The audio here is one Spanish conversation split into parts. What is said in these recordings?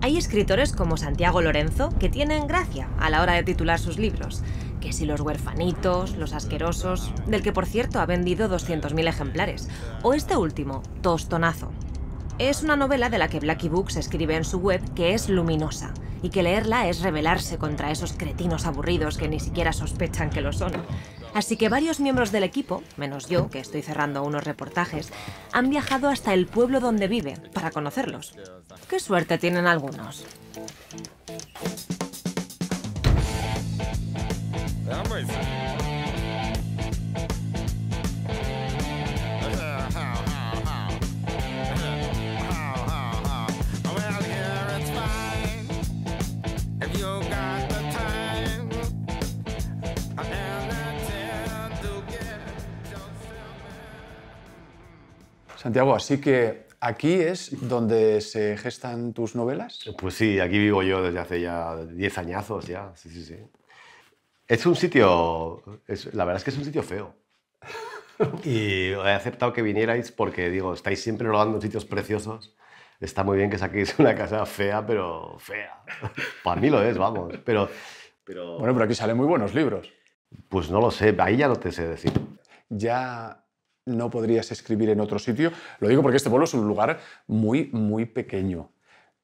Hay escritores como Santiago Lorenzo que tienen gracia a la hora de titular sus libros, que si los huerfanitos, los asquerosos, del que por cierto ha vendido 200.000 ejemplares, o este último, Tostonazo. Es una novela de la que Blackie Books escribe en su web que es luminosa y que leerla es rebelarse contra esos cretinos aburridos que ni siquiera sospechan que lo son. Así que varios miembros del equipo, menos yo, que estoy cerrando unos reportajes, han viajado hasta el pueblo donde vive para conocerlos. ¡Qué suerte tienen algunos! Santiago, así que aquí es donde se gestan tus novelas. Pues sí, aquí vivo yo desde hace ya 10 añazos ya, sí, sí, sí. Es un sitio, es, la verdad es que es un sitio feo. Y he aceptado que vinierais porque, digo, estáis siempre rodando en sitios preciosos. Está muy bien que saquéis una casa fea, pero fea. Para mí lo es, vamos. Pero, pero... Bueno, pero aquí salen muy buenos libros. Pues no lo sé, ahí ya no te sé decir. Ya no podrías escribir en otro sitio. Lo digo porque este pueblo es un lugar muy, muy pequeño.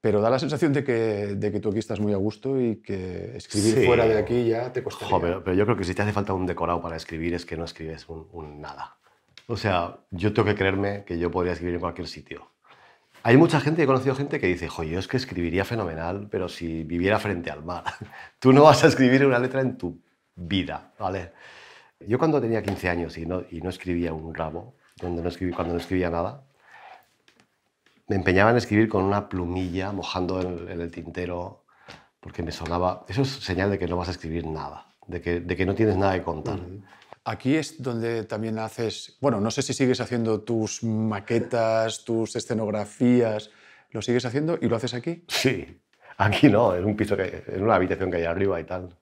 Pero da la sensación de que, de que tú aquí estás muy a gusto y que escribir fuera de aquí ya te costaría. pero, yo creo que si te hace falta un decorado para escribir es que no escribes un, nada. O sea, yo tengo que creerme que yo podría escribir en cualquier sitio. Hay mucha gente, he conocido gente que dice, joder, es que escribiría fenomenal, pero si viviera frente al mar. Tú no vas a escribir una letra en tu vida, ¿vale? Yo cuando tenía 15 años y no, escribía un rabo, cuando no escribía, nada, me empeñaba en escribir con una plumilla mojando en, el tintero, porque me sonaba... Eso es señal de que no vas a escribir nada, de que, no tienes nada que contar. Aquí es donde también haces, bueno, no sé si sigues haciendo tus maquetas, tus escenografías, ¿lo sigues haciendo y lo haces aquí? Sí, aquí no, es un piso, que, en una habitación que hay arriba y tal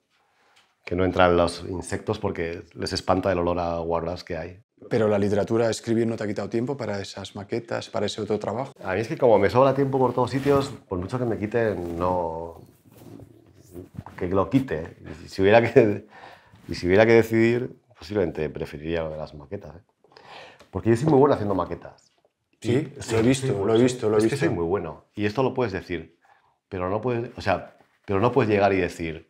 que no entran los insectos porque les espanta el olor a guardas que hay. Pero la literatura, escribir, ¿no te ha quitado tiempo para esas maquetas, para ese otro trabajo? A mí es que como me sobra tiempo por todos sitios, por mucho que me quiten, no... que lo quite. Y si hubiera que, y si hubiera que decidir, posiblemente preferiría lo de las maquetas. ¿eh? Porque yo soy muy bueno haciendo maquetas. Sí, lo he visto, lo he visto, lo he es visto. Que soy muy bueno. Y esto lo puedes decir, pero no puedes, o sea, pero no puedes llegar y decir,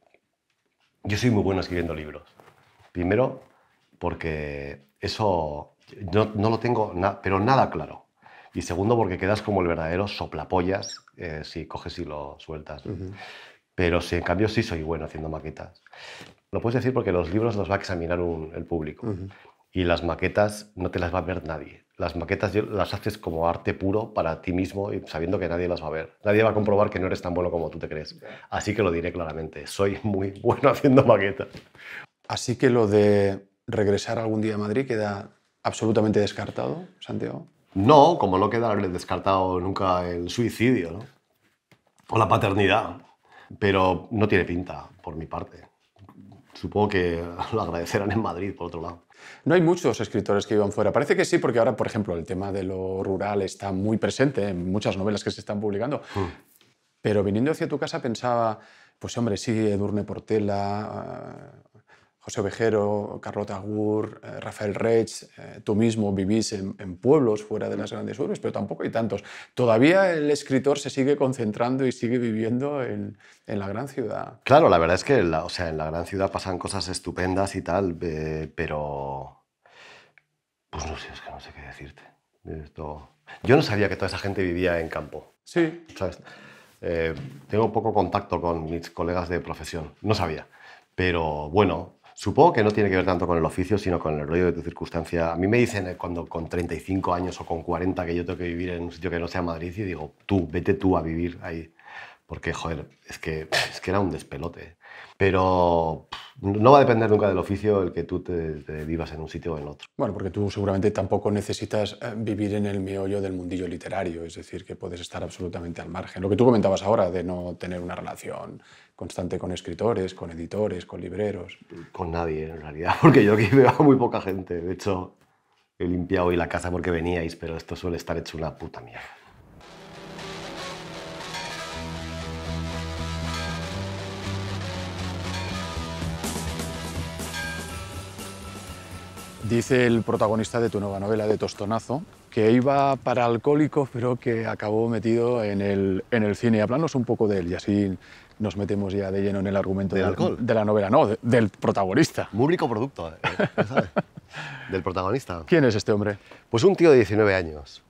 yo soy muy bueno escribiendo libros. Primero, porque eso no, lo tengo, pero nada claro. Y segundo, porque quedas como el verdadero soplapollas eh, si coges y lo sueltas. Pero si en cambio sí soy bueno haciendo maquetas. Lo puedes decir porque los libros los va a examinar el público. Y las maquetas no te las va a ver nadie. Las maquetas las haces como arte puro para ti mismo y sabiendo que nadie las va a ver. Nadie va a comprobar que no eres tan bueno como tú te crees. Así que lo diré claramente, soy muy bueno haciendo maquetas. Así que lo de regresar algún día a Madrid queda absolutamente descartado, Santiago. No, como no queda descartado nunca el suicidio ¿no? o la paternidad, pero no tiene pinta por mi parte supongo que lo agradecerán en Madrid, por otro lado. No hay muchos escritores que iban fuera. Parece que sí, porque ahora, por ejemplo, el tema de lo rural está muy presente en muchas novelas que se están publicando. Mm. Pero viniendo hacia tu casa pensaba, pues hombre, sí, Edurne Portela, José Ovejero, Carlota Agur, eh, Rafael Reich, eh, tú mismo vivís en, pueblos fuera de las mm. grandes urbes, pero tampoco hay tantos. Todavía el escritor se sigue concentrando y sigue viviendo en, la gran ciudad. Claro, la verdad es que o sea, en la gran ciudad pasan cosas estupendas y tal, eh, pero... Pues no sé, es que no sé qué decirte. Yo no sabía que toda esa gente vivía en campo. Sí. ¿Sabes? tengo poco contacto con mis colegas de profesión, no sabía. Pero bueno, Supongo que no tiene que ver tanto con el oficio, sino con el rollo de tu circunstancia. A mí me dicen eh, cuando con 35 años o con 40 que yo tengo que vivir en un sitio que no sea Madrid y digo, tú, vete tú a vivir ahí porque, joder, es que, es que era un despelote. Pero no va a depender nunca del oficio el que tú te, vivas en un sitio o en otro. Bueno, porque tú seguramente tampoco necesitas eh, vivir en el meollo del mundillo literario, es decir, que puedes estar absolutamente al margen. Lo que tú comentabas ahora de no tener una relación constante con escritores, con editores, con libreros. Con nadie, en realidad, porque yo aquí veo muy poca gente. De hecho, he limpiado hoy la casa porque veníais, pero esto suele estar hecho una puta mierda. Dice el protagonista de tu nueva novela de Tostonazo que iba para alcohólico, pero que acabó metido en el, en el cine. Háblanos un poco de él y así nos metemos ya de lleno en el argumento del de alcohol. La, de la novela, no, del protagonista. Público producto, eh, eh, ¿sabes? del protagonista. ¿Quién es este hombre? Pues un tío de 19 años.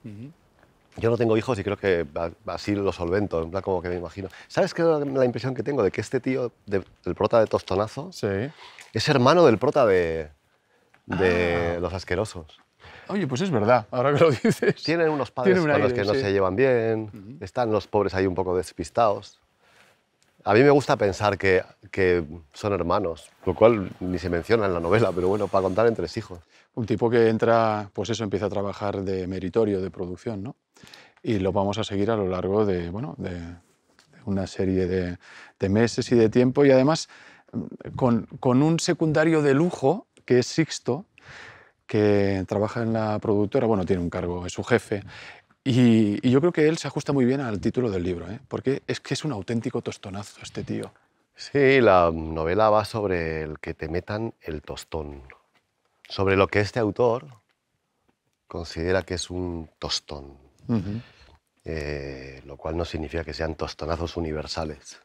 Yo no tengo hijos y creo que así lo solvento, en plan como que me imagino. ¿Sabes qué la impresión que tengo? De que este tío, del prota de Tostonazo, es hermano del prota de, de ah. los asquerosos. Oye, pues es verdad, ahora que lo dices. Tienen unos padres que no se llevan bien, están los pobres ahí un poco despistados. A mí me gusta pensar que, son hermanos, lo cual ni se menciona en la novela, pero bueno, para contar entre hijos. Un tipo que entra, pues eso, empieza a trabajar de meritorio, de producción, ¿no? Y lo vamos a seguir a lo largo de, bueno, de, una serie de, meses y de tiempo, y además mm, con, con un secundario de lujo que es Sixto, que trabaja en la productora, bueno, tiene un cargo, es su jefe, y, yo creo que él se ajusta muy bien al título del libro, ¿eh? porque es que es un auténtico tostonazo este tío. Sí, la novela va sobre el que te metan el tostón, sobre lo que este autor considera que es un tostón, eh, lo cual no significa que sean tostonazos universales.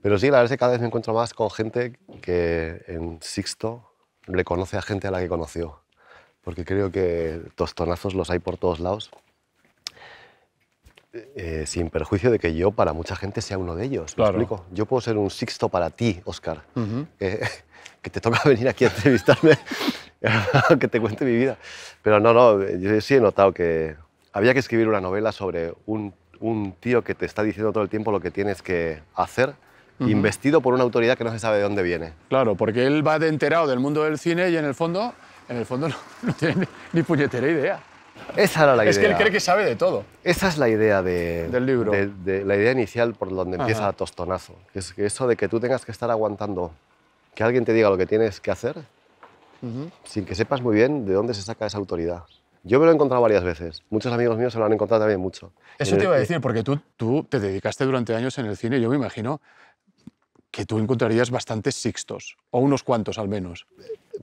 Pero sí, la verdad es que cada vez me encuentro más con gente que en Sixto reconoce a gente a la que conoció, porque creo que tostonazos los hay por todos lados, eh, sin perjuicio de que yo para mucha gente sea uno de ellos. ¿Me explico? Yo puedo ser un sixto para ti, Oscar, que te toca venir aquí a entrevistarme, que te cuente mi vida. Pero no, no, yo sí he notado que había que escribir una novela sobre un, un tío que te está diciendo todo el tiempo lo que tienes que hacer investido por una autoridad que no se sabe de dónde viene. Claro, porque él va de enterado del mundo del cine y en el fondo, en el fondo no, tiene ni, puñetera idea. Esa era la idea. Es que él cree que sabe de todo. Esa es la idea de, del libro. De, la idea inicial por donde empieza Ajá. Tostonazo. Es que eso de que tú tengas que estar aguantando que alguien te diga lo que tienes que hacer sin que sepas muy bien de dónde se saca esa autoridad. Yo me lo he encontrado varias veces. Muchos amigos míos se lo han encontrado también mucho. Eso te iba a decir, porque tú, tú te dedicaste durante años en el cine. Yo me imagino que tú encontrarías bastantes sixtos, o unos cuantos al menos.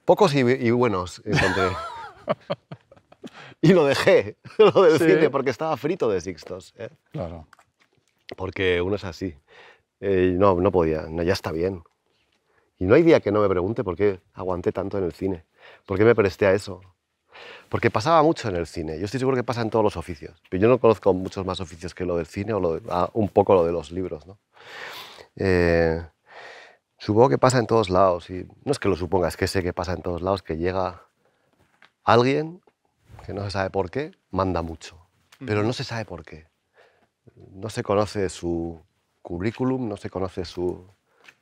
Pocos y, buenos encontré. y lo dejé, lo del cine, porque estaba frito de sixtos. ¿eh? Claro. Porque uno es así. Eh, no, no podía, ya está bien. Y no hay día que no me pregunte por qué aguanté tanto en el cine, por qué me presté a eso. Porque pasaba mucho en el cine, yo estoy seguro que pasa en todos los oficios, pero yo no conozco muchos más oficios que lo del cine o ah, un poco lo de los libros. ¿no? Eh, Supongo que pasa en todos lados, y no es que lo suponga, es que sé que pasa en todos lados, que llega alguien que no se sabe por qué, manda mucho, pero no se sabe por qué. No se conoce su currículum, no se conoce su...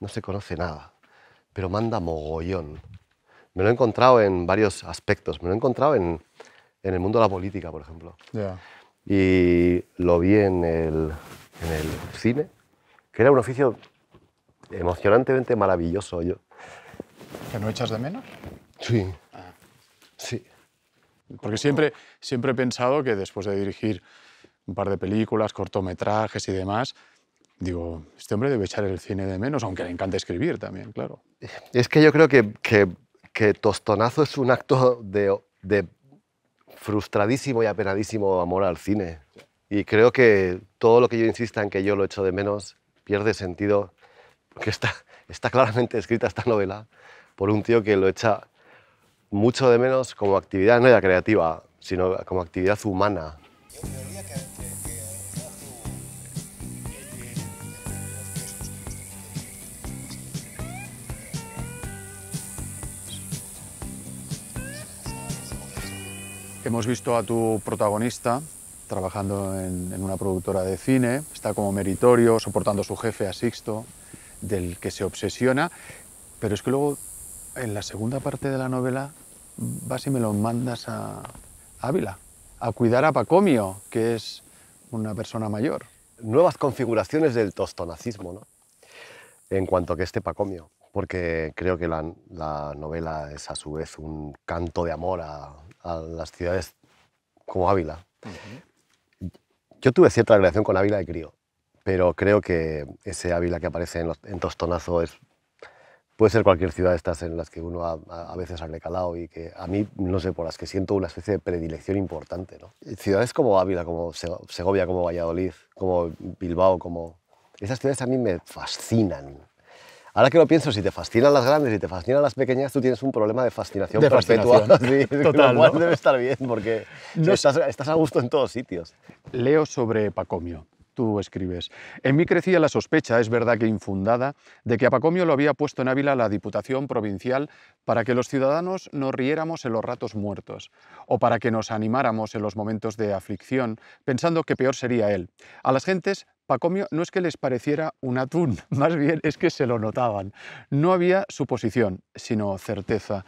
no se conoce nada, pero manda mogollón. Me lo he encontrado en varios aspectos, me lo he encontrado en, en el mundo de la política, por ejemplo. Y lo vi en el, en el cine, que era un oficio emocionantemente maravilloso yo. ¿Que no echas de menos? Sí. Ah. Sí. Porque siempre, siempre he pensado que después de dirigir un par de películas, cortometrajes y demás, digo, este hombre debe echar el cine de menos, aunque le encanta escribir también, claro. Es que yo creo que, Tostonazo es un acto de, frustradísimo y apenadísimo amor al cine. Y creo que todo lo que yo insista en que yo lo echo de menos pierde sentido que está, claramente escrita esta novela por un tío que lo echa mucho de menos como actividad no ya creativa, sino como actividad humana. Hemos visto a tu protagonista trabajando en, en una productora de cine, está como meritorio, soportando a su jefe, a Sixto, del que se obsesiona, pero es que luego en la segunda parte de la novela vas y me lo mandas a, Ávila, a cuidar a Pacomio, que es una persona mayor. Nuevas configuraciones del tostonazismo, ¿no? En cuanto a que este Pacomio, porque creo que la, novela es a su vez un canto de amor a, las ciudades como Ávila. Yo tuve cierta relación con Ávila de crío pero creo que ese Ávila que aparece en, Tostonazo es, puede ser cualquier ciudad de estas en las que uno a, veces ha recalado y que a mí, no sé, por las que siento una especie de predilección importante. ¿no? Ciudades como Ávila, como Segovia, como Valladolid, como Bilbao, como... Esas ciudades a mí me fascinan. Ahora que lo pienso, si te fascinan las grandes y te fascinan las pequeñas, tú tienes un problema de fascinación de perpetua. lo debe estar bien, porque estás, a gusto en todos sitios. Leo sobre Pacomio tú escribes. En mí crecía la sospecha, es verdad que infundada, de que a Pacomio lo había puesto en Ávila la Diputación Provincial para que los ciudadanos nos riéramos en los ratos muertos o para que nos animáramos en los momentos de aflicción, pensando que peor sería él. A las gentes Pacomio no es que les pareciera un atún, más bien es que se lo notaban. No había suposición, sino certeza.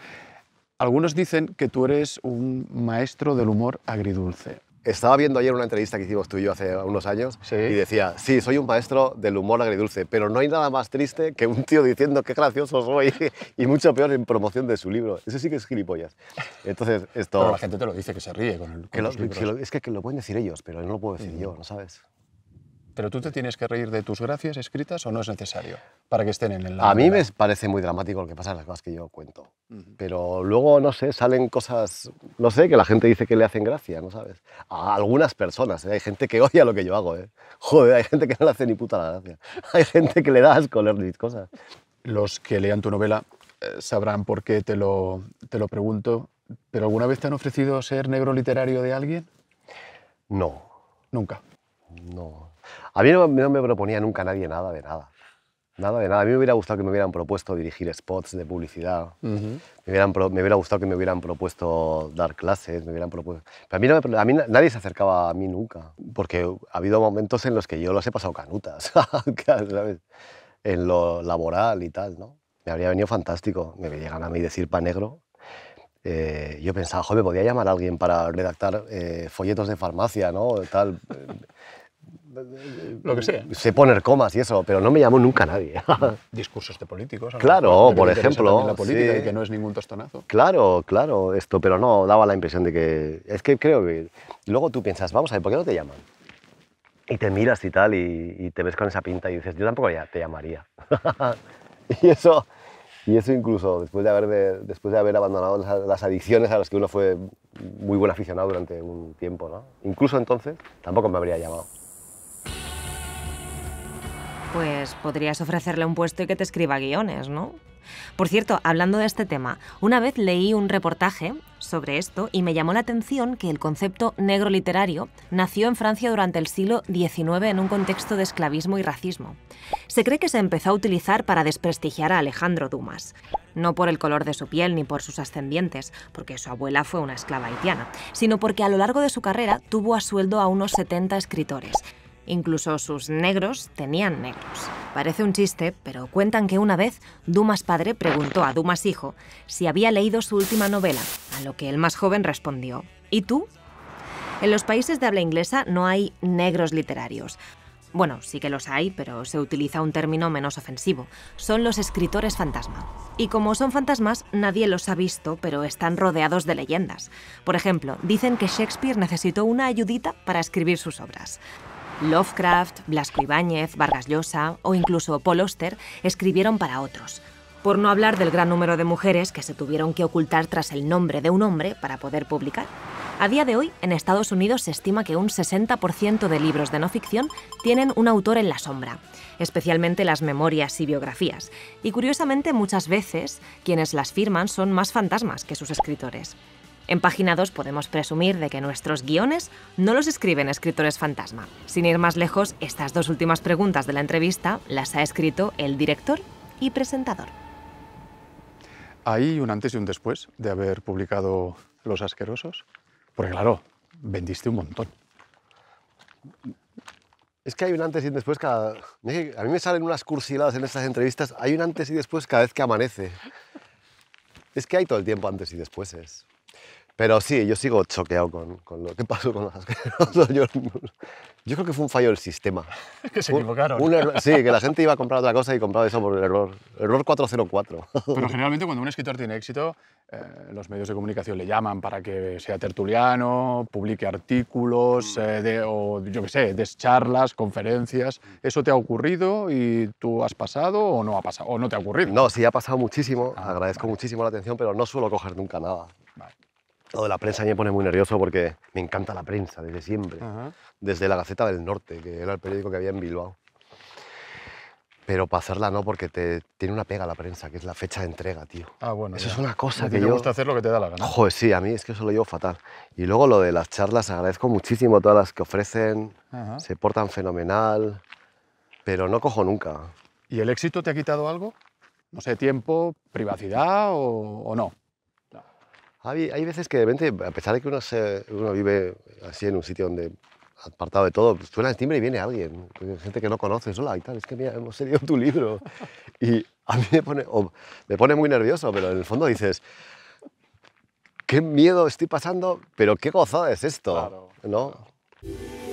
Algunos dicen que tú eres un maestro del humor agridulce. Estaba viendo ayer una entrevista que hicimos tú y yo hace unos años y decía, sí, soy un maestro del humor agridulce, pero no hay nada más triste que un tío diciendo qué gracioso soy y mucho peor en promoción de su libro. Eso sí que es gilipollas. Entonces, esto... la gente te lo dice, que se ríe con el... que es que, lo pueden decir ellos, pero no lo puedo decir yo, ¿no sabes? Pero tú te tienes que reír de tus gracias escritas o no es necesario para que estén en el... A mí me parece muy dramático lo que pasa en las cosas que yo cuento. Pero luego, no sé, salen cosas, no sé, que la gente dice que le hacen gracia, ¿no sabes? A algunas personas, ¿eh? hay gente que odia lo que yo hago, ¿eh? Joder, hay gente que no le hace ni puta la gracia. Hay gente que le da asco leer mis cosas. Los que lean tu novela eh, sabrán por qué te lo, te lo pregunto, pero ¿alguna vez te han ofrecido ser negro literario de alguien? No. Nunca. No, a mí no, me proponía nunca nadie nada de nada. Nada de nada. A mí me hubiera gustado que me hubieran propuesto dirigir spots de publicidad. me, hubieran hubiera gustado que me hubieran propuesto dar clases. Me hubieran propuesto... a mí, a mí, nadie se acercaba a mí nunca. Porque ha habido momentos en los que yo los he pasado canutas. En lo laboral y tal. ¿no? Me habría venido fantástico. Me llegan a mí decir pa negro. Eh, yo pensaba, joder, podía llamar a alguien para redactar eh, folletos de farmacia, ¿no? Tal. Eh, lo que sea. Sé poner comas y eso, pero no me llamó nunca nadie. Discursos de políticos. Claro, por ejemplo. La política que no es ningún tostonazo. Claro, claro, esto, pero no, daba la impresión de que. Es que creo que. Luego tú piensas, vamos a ver, ¿por qué no te llaman? Y te miras y tal, y, te ves con esa pinta y dices, yo tampoco ya te llamaría. y eso. Y eso incluso después de haber, después de haber abandonado las, las, adicciones a las que uno fue muy buen aficionado durante un tiempo, ¿no? Incluso entonces tampoco me habría llamado. Pues podrías ofrecerle un puesto y que te escriba guiones, ¿no? Por cierto, hablando de este tema, una vez leí un reportaje sobre esto y me llamó la atención que el concepto negro literario nació en Francia durante el siglo XIX en un contexto de esclavismo y racismo. Se cree que se empezó a utilizar para desprestigiar a Alejandro Dumas, no por el color de su piel ni por sus ascendientes, porque su abuela fue una esclava haitiana, sino porque a lo largo de su carrera tuvo a sueldo a unos 70 escritores Incluso sus negros tenían negros. Parece un chiste, pero cuentan que una vez Dumas padre preguntó a Dumas hijo si había leído su última novela, a lo que el más joven respondió, ¿y tú? En los países de habla inglesa no hay negros literarios. Bueno, sí que los hay, pero se utiliza un término menos ofensivo. Son los escritores fantasma. Y como son fantasmas, nadie los ha visto, pero están rodeados de leyendas. Por ejemplo, dicen que Shakespeare necesitó una ayudita para escribir sus obras. Lovecraft, Blasco Ibáñez, Vargas Llosa o incluso Paul Oster escribieron para otros, por no hablar del gran número de mujeres que se tuvieron que ocultar tras el nombre de un hombre para poder publicar. A día de hoy, en Estados Unidos se estima que un 60% de libros de no ficción tienen un autor en la sombra, especialmente las memorias y biografías, y curiosamente muchas veces quienes las firman son más fantasmas que sus escritores. En paginados podemos presumir de que nuestros guiones no los escriben escritores fantasma. Sin ir más lejos, estas dos últimas preguntas de la entrevista las ha escrito el director y presentador. ¿Hay un antes y un después de haber publicado Los Asquerosos? Porque claro, vendiste un montón. Es que hay un antes y un después cada... A mí me salen unas cursiladas en estas entrevistas. Hay un antes y después cada vez que amanece. Es que hay todo el tiempo antes y después. Pero sí, yo sigo choqueado con, con lo que pasó con las Yo, creo que fue un fallo del sistema. que se equivocaron. sí, que la gente iba a comprar otra cosa y compraba eso por el error. Error 404. Pero generalmente cuando un escritor tiene éxito, eh, los medios de comunicación le llaman para que sea tertuliano, publique artículos, mm. eh, de, o yo qué sé, de charlas, conferencias. Mm. ¿Eso te ha ocurrido y tú has pasado o no, ha pasado, o no te ha ocurrido? No, sí, ha pasado muchísimo. Ah, Agradezco muchísimo la atención, pero no suelo coger nunca nada. Vale. Lo de la prensa me pone muy nervioso porque me encanta la prensa desde siempre. Desde la Gaceta del Norte, que era el periódico que había en Bilbao. Pero para hacerla no, porque te, tiene una pega la prensa, que es la fecha de entrega, tío. Ah, bueno. Eso es una cosa que te yo... gusta hacer lo que te da la gana. Joder, sí, a mí es que eso lo llevo fatal. Y luego lo de las charlas, agradezco muchísimo todas las que ofrecen, se portan fenomenal, pero no cojo nunca. ¿Y el éxito te ha quitado algo? No sé, tiempo, privacidad o no? Hay, veces que de repente, a pesar de que uno, vive así en un sitio donde apartado de todo, pues suena el timbre y viene alguien, gente que no conoces, hola y tal, es que hemos leído tu libro. Y a mí me pone, muy nervioso, pero en el fondo dices, qué miedo estoy pasando, pero qué gozada es esto, ¿no?